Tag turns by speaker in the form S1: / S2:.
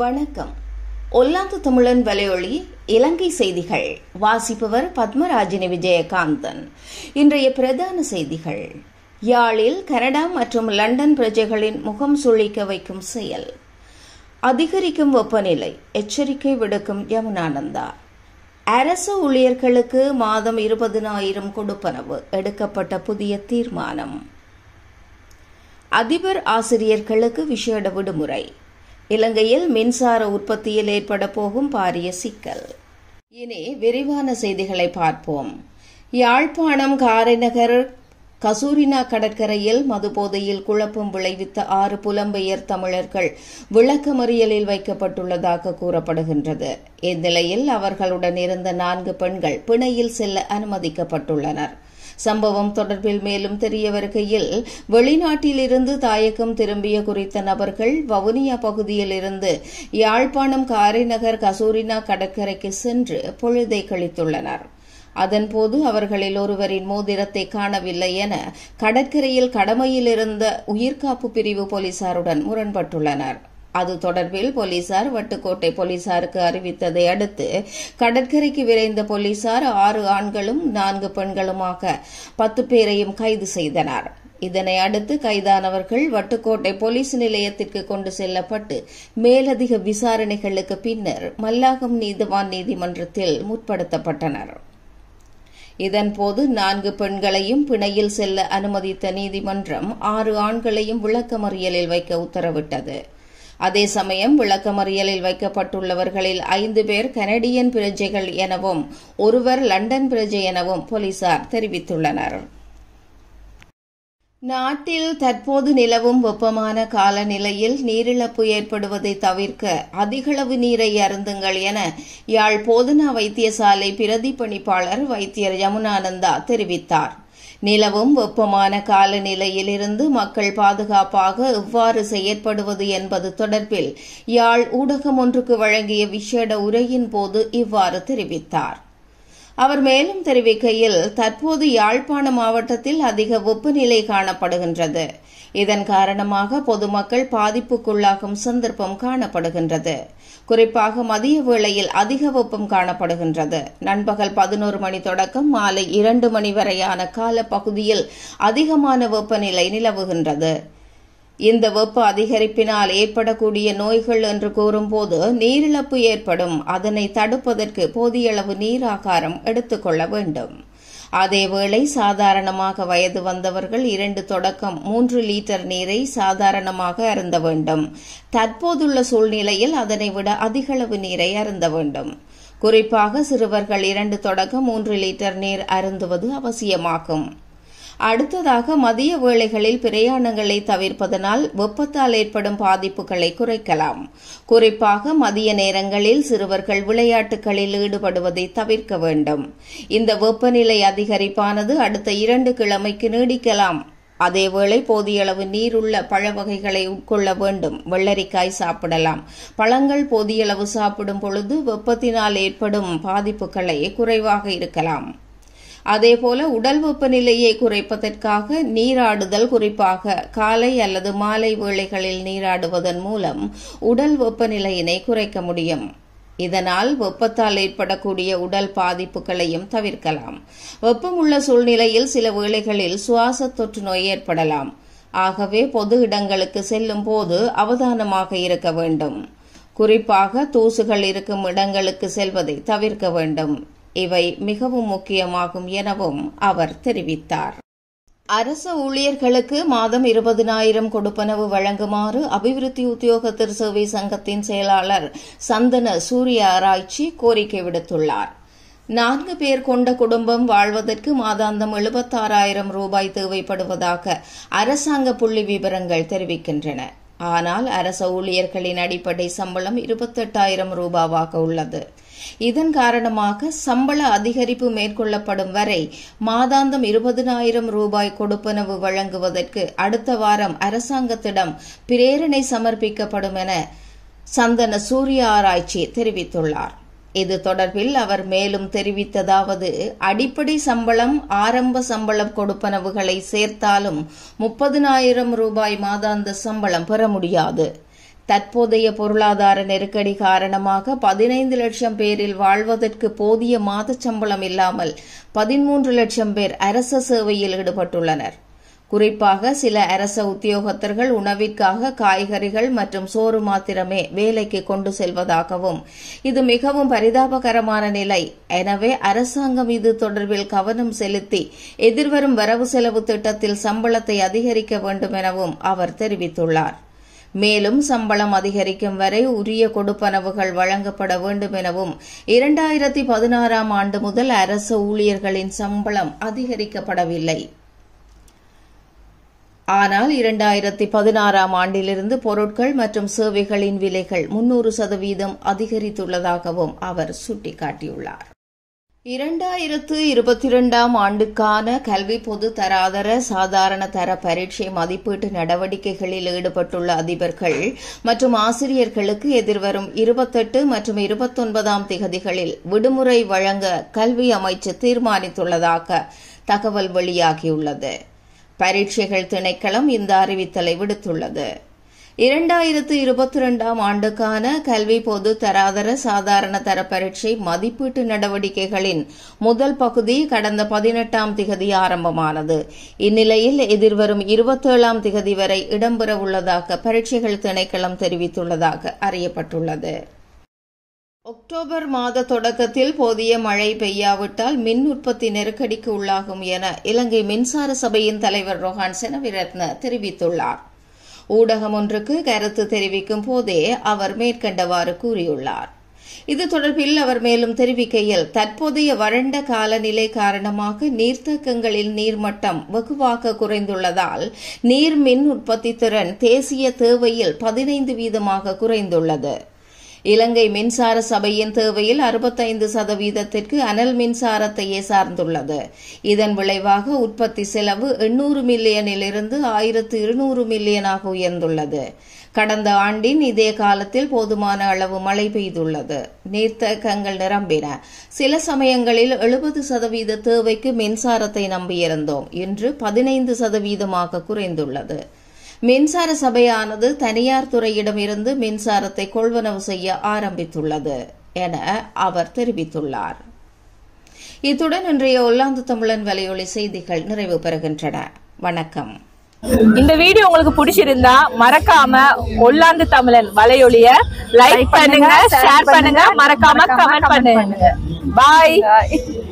S1: வணக்கம் ஒல்லாந்து தமிழன் வலையொலி இலங்கை செய்திகள் வாசிப்பவர் பத்மராஜினி விஜயகாந்தன் இன்றைய பிரதான செய்திகள் யாழில் கனடா மற்றும் லண்டன் பிரஜைகளின் முகம் சுழிக்க வைக்கும் செயல் அதிகரிக்கும் வெப்பநிலை எச்சரிக்கை விடுக்கும் யமுனானந்தா அரசு ஊழியர்களுக்கு மாதம் இருபதினாயிரம் கொடுப்பனவு எடுக்கப்பட்ட புதிய தீர்மானம் அதிபர் ஆசிரியர்களுக்கு விஷேட விடுமுறை இலங்கையில் மின்சார உற்பத்தியில் ஏற்பட போகும் பாரிய சிக்கல் இனி விரிவான செய்திகளை பார்ப்போம் யாழ்ப்பாணம் காரைநகர் கசூரினா கடற்கரையில் மதுபோதையில் குழப்பம் விளைவித்த ஆறு புலம்பெயர் தமிழர்கள் விளக்கமறியலில் வைக்கப்பட்டுள்ளதாக கூறப்படுகின்றது இந்நிலையில் அவர்களுடன் இருந்த நான்கு பெண்கள் பிணையில் செல்ல அனுமதிக்கப்பட்டுள்ளனர் சம்பவம் தொடர்பில் மேலும் தெரிய வருகையில் வெளிநாட்டிலிருந்து தாயக்கம் திரும்பிய குறித்த நபர்கள் வவுனியா பகுதியிலிருந்து யாழ்ப்பாணம் காரைநகர் கசூரினா கடற்கரைக்கு சென்று பொழுதை கழித்துள்ளனர் அதன்போது அவர்களில் ஒருவரின் மோதிரத்தை காணவில்லை என கடற்கரையில் கடமையில் இருந்த உயிர்காப்பு பிரிவு போலீசாருடன் முரண்பட்டுள்ளனா் அது தொடர்பில் போலீசார் வட்டுக்கோட்டை போலீசாருக்கு அறிவித்ததை அடுத்து கடற்கரைக்கு விரைந்த போலீசார் ஆறு ஆண்களும் நான்கு பெண்களுமாக பத்து பேரையும் கைது செய்தனர் இதனை அடுத்து கைதானவர்கள் வட்டுக்கோட்டை போலீஸ் நிலையத்திற்கு கொண்டு செல்லப்பட்டு மேலதிக விசாரணைகளுக்கு பின்னர் மல்லாகம் நீதிவான் நீதிமன்றத்தில் முற்படுத்தப்பட்டனர் இதன்போது நான்கு பெண்களையும் பிணையில் செல்ல அனுமதித்த நீதிமன்றம் ஆறு ஆண்களையும் விளக்கமறியலில் வைக்க உத்தரவிட்டது அதே சமயம் விளக்கமறியலில் வைக்கப்பட்டுள்ளவர்களில் ஐந்து பேர் கனடியன் பிரஜைகள் எனவும் ஒருவர் லண்டன் பிரஜை எனவும் போலீசார் தெரிவித்துள்ளனர் நாட்டில் தற்போது நிலவும் வெப்பமான காலநிலையில் நீரிழப்பு ஏற்படுவதை தவிர்க்க அதிகளவு நீரை அருந்துங்கள் என யாழ் போதனா வைத்தியசாலை பிரதிப்பணிப்பாளர் வைத்தியர் யமுனானந்தா தெரிவித்தார் நிலவும் வெப்பமான காலநிலையிலிருந்து மக்கள் பாதுகாப்பாக எவ்வாறு செயற்படுவது என்பது தொடர்பில் யாழ் ஊடகம் ஒன்றுக்கு வழங்கிய விசேட உரையின் போது இவ்வாறு தெரிவித்தார் அவர் மேலும் தெரிவிக்கையில் தற்போது யாழ்ப்பாண மாவட்டத்தில் அதிக வெப்பநிலை காணப்படுகின்றது இதன் காரணமாக பொதுமக்கள் பாதிப்புக்குள்ளாகும் சந்தர்ப்பம் காணப்படுகின்றது குறிப்பாக மதிய வேளையில் அதிக வெப்பம் காணப்படுகின்றது நண்பகல் பதினோரு மணி தொடக்கம் மாலை இரண்டு மணி வரையான பகுதியில் அதிகமான வெப்பநிலை நிலவுகின்றது இந்த வெப்ப அதிகரிப்பினால் ஏற்படக்கூடிய நோய்கள் என்று கூறும்போது நீரிழப்பு ஏற்படும் அதனை தடுப்பதற்கு போதியளவு நீர் ஆகாரம் எடுத்துக்கொள்ள வேண்டும் அதேவேளை சாதாரணமாக வயது வந்தவர்கள் இரண்டு தொடக்கம் மூன்று லிட்டர் நீரை சாதாரணமாக அருந்த வேண்டும் தற்போதுள்ள சூழ்நிலையில் அதனை விட அதிகளவு நீரை அருந்த வேண்டும் குறிப்பாக சிறுவர்கள் இரண்டு தொடக்கம் மூன்று லிட்டர் நீர் அருந்துவது அவசியமாகும் அடுத்ததாக மதிய வேளைகளில் பிரயாணங்களை தவிர்ப்பதனால் வெப்பத்தால் ஏற்படும் பாதிப்புகளை குறைக்கலாம் குறிப்பாக மதிய நேரங்களில் சிறுவர்கள் விளையாட்டுகளில் ஈடுபடுவதை தவிர்க்க வேண்டும் இந்த வெப்பநிலை அதிகரிப்பானது அடுத்த இரண்டு கிழமைக்கு நீடிக்கலாம் அதேவேளை போதியளவு நீருள்ள பழ வகைகளை உட்கொள்ள வேண்டும் வெள்ளரிக்காய் சாப்பிடலாம் பழங்கள் போதியளவு சாப்பிடும் பொழுது வெப்பத்தினால் ஏற்படும் பாதிப்புகளை குறைவாக இருக்கலாம் அதேபோல உடல் வெப்பநிலையை குறைப்பதற்காக நீராடுதல் குறிப்பாக காலை அல்லது மாலை வேளைகளில் நீராடுவதன் மூலம் உடல் வெப்பநிலையினை குறைக்க முடியும் இதனால் வெப்பத்தால் ஏற்படக்கூடிய உடல் பாதிப்புகளையும் தவிர்க்கலாம் வெப்பமுள்ள சூழ்நிலையில் சில வேளைகளில் சுவாச தொற்று நோய் ஏற்படலாம் ஆகவே பொது இடங்களுக்கு செல்லும் போது அவதானமாக இருக்க வேண்டும் குறிப்பாக தூசுகள் இருக்கும் இடங்களுக்கு செல்வதை தவிர்க்க வேண்டும் இவை மிகவும் முக்கியமாகும் எனவும் அவர் தெரிவித்தார் அரசு ஊழியர்களுக்கு மாதம் இருபதினாயிரம் கொடுப்பனவு வழங்குமாறு அபிவிருத்தி உத்தியோகத்தர் சேவை சங்கத்தின் செயலாளர் சந்தன சூரிய ஆராய்ச்சி கோரிக்கை விடுத்துள்ளார் நான்கு பேர் கொண்ட குடும்பம் வாழ்வதற்கு மாதாந்தம் எழுபத்தாறாயிரம் ரூபாய் தேவைப்படுவதாக அரசாங்க புள்ளி விவரங்கள் தெரிவிக்கின்றன ஆனால் அரச ஊழியர்களின் அடிப்படை சம்பளம் இருபத்தெட்டாயிரம் ரூபாவாக உள்ளது இதன் காரணமாக சம்பள அதிகரிப்பு மேற்கொள்ளப்படும் வரை மாதாந்தம் இருபதினாயிரம் ரூபாய் கொடுப்பனவு வழங்குவதற்கு அடுத்த வாரம் அரசாங்கத்திடம் பிரேரணை சமர்ப்பிக்கப்படும் என சந்தன சூரிய ஆராய்ச்சி தெரிவித்துள்ளார் இது தொடர்பில் அவர் மேலும் தெரிவித்ததாவது அடிப்படை சம்பளம் ஆரம்ப சம்பளம் கொடுப்பனவுகளை சேர்த்தாலும் முப்பதினாயிரம் ரூபாய் மாதாந்த சம்பளம் பெற முடியாது தற்போதைய பொருளாதார நெருக்கடி காரணமாக பதினைந்து லட்சம் பேரில் வாழ்வதற்கு போதிய மாதச் சம்பளம் இல்லாமல் பதிமூன்று லட்சம் பேர் அரச சேவையில் ஈடுபட்டுள்ளனர் குறிப்பாக சில அரச உத்தியோகத்தர்கள் உணவிற்காக காய்கறிகள் மற்றும் சோறு மாத்திரமே வேலைக்கு கொண்டு செல்வதாகவும் இது மிகவும் பரிதாபகரமான நிலை எனவே அரசாங்கம் இது தொடர்பில் கவனம் செலுத்தி எதிர்வரும் வரவு செலவு திட்டத்தில் சம்பளத்தை அதிகரிக்க வேண்டும் எனவும் அவர் தெரிவித்துள்ளார் மேலும் சம்பளம் அதிகரிக்கும் வரை உரிய கொடுப்பனவுகள் வழங்கப்பட வேண்டும் எனவும் இரண்டாயிரத்தி பதினாறாம் ஆண்டு முதல் அரசு ஊழியர்களின் சம்பளம் அதிகரிக்கப்படவில்லை ஆனால் இரண்டாயிரத்தி பதினாறாம் ஆண்டிலிருந்து பொருட்கள் மற்றும் சேவைகளின் விலைகள் முன்னூறு சதவீதம் அதிகரித்துள்ளதாகவும் அவர் சுட்டிக்காட்டியுள்ளார் இரண்டாயிரத்து இருபத்தி இரண்டாம் ஆண்டுக்கான கல்வி பொது தராதர சாதாரண தர பரீட்சை மதிப்பீட்டு நடவடிக்கைகளில் ஈடுபட்டுள்ள அதிபர்கள் மற்றும் ஆசிரியர்களுக்கு எதிர்வரும் இருபத்தெட்டு மற்றும் இருபத்தொன்பதாம் திகதிகளில் விடுமுறை வழங்க கல்வி அமைச்சு தீர்மானித்துள்ளதாக தகவல் வெளியாகியுள்ளது பரீட்சைகள் திணைக்களம் இந்த அறிவித்தலை விடுத்துள்ளது இரண்டாயிரத்து இருபத்தி ரெண்டாம் ஆண்டுக்கான கல்வி பொது தராதர சாதாரண தர பரீட்சை மதிப்பீட்டு நடவடிக்கைகளின் முதல் பகுதி கடந்த பதினெட்டாம் திகதி ஆரம்பமானது இந்நிலையில் எதிர்வரும் இருபத்தேழாம் திகதி வரை இடம்பெறவுள்ளதாக பரீட்சைகள் திணைக்களம் தெரிவித்துள்ளதாக அறியப்பட்டுள்ளது அக்டோபர் மாத தொடக்கத்தில் போதிய மழை பெய்யாவிட்டால் மின் உற்பத்தி நெருக்கடிக்கு உள்ளாகும் என இலங்கை மின்சார சபையின் தலைவர் ரொஹான் செனவிரத்ன தெரிவித்துள்ளார் ஊடகம் ஒன்றுக்கு கருத்து தெரிவிக்கும் போதே அவர் மேற்கண்டவாறு கூறியுள்ளார் இது தொடர்பில் அவர் மேலும் தெரிவிக்கையில் தற்போதைய வறண்ட காலநிலை காரணமாக நீர்த்தக்கங்களில் நீர்மட்டம் வெகுவாக குறைந்துள்ளதால் நீர் மின் உற்பத்தி திறன் தேசிய தேவையில் பதினைந்து வீதமாக குறைந்துள்ளது இலங்கை மின்சார சபையின் தேவையில் அறுபத்தைந்து சதவீதத்திற்கு அனல் மின்சாரத்தையே சார்ந்துள்ளது இதன் விளைவாக உற்பத்தி செலவு எண்ணூறு மில்லியனில் இருந்து ஆயிரத்து இருநூறு மில்லியனாக உயர்ந்துள்ளது கடந்த ஆண்டின் இதே காலத்தில் போதுமான அளவு மழை பெய்துள்ளது நீர்த்தகங்கள் நிரம்பின சில சமயங்களில் எழுபது சதவீத தேவைக்கு மின்சாரத்தை நம்பியிருந்தோம் இன்று பதினைந்து சதவீதமாக குறைந்துள்ளது மின்சார சபையானது தனியார் துறையிடமிருந்து மின்சாரத்தை கொள்வனவு செய்ய ஆரம்பித்துள்ளது என அவர் தெரிவித்துள்ளார் இத்துடன் இன்றைய ஒல்லாந்து தமிழன் வலையொலி செய்திகள் நிறைவு பெறுகின்றன வணக்கம் இந்த வீடியோ உங்களுக்கு பிடிச்சிருந்தா மறக்காம ஒல்லாந்து தமிழன் வலையொலிய லைக் பண்ணுங்க ஷேர் பண்ணுங்க மறக்காம கமெண்ட் பண்ணுங்க பாய்